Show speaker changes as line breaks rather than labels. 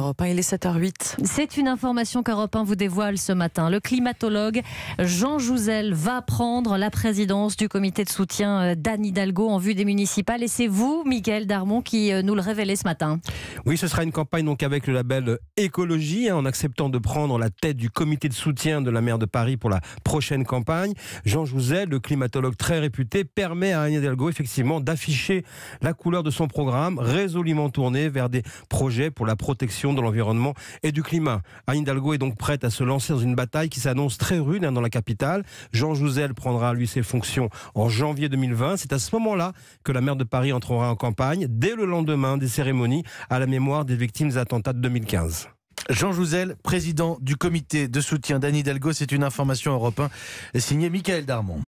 Europe il est 7h08.
C'est une
information qu'Europe 1 vous dévoile ce matin. Le climatologue Jean Jouzel va prendre la présidence du comité de soutien euh, d'Anne Hidalgo en vue des municipales. Et c'est vous, Mickaël Darmon, qui euh, nous le révélez ce matin.
Oui, ce sera une campagne donc avec le label Écologie, hein, en acceptant de prendre la tête du comité de soutien de la maire de Paris pour la prochaine campagne. Jean Jouzel, le climatologue très réputé, permet à Anne Hidalgo effectivement d'afficher la couleur de son programme, résolument tourné vers des projets pour la protection de l'environnement et du climat. Anne Hidalgo est donc prête à se lancer dans une bataille qui s'annonce très rude hein, dans la capitale. Jean Jouzel prendra à lui ses fonctions en janvier 2020. C'est à ce moment-là que la maire de Paris entrera en campagne, dès le
lendemain des cérémonies à la mémoire des victimes des attentats de 2015. Jean Jouzel, président du comité de soutien d'Anne Hidalgo, c'est une information européen signé Michael Darmon.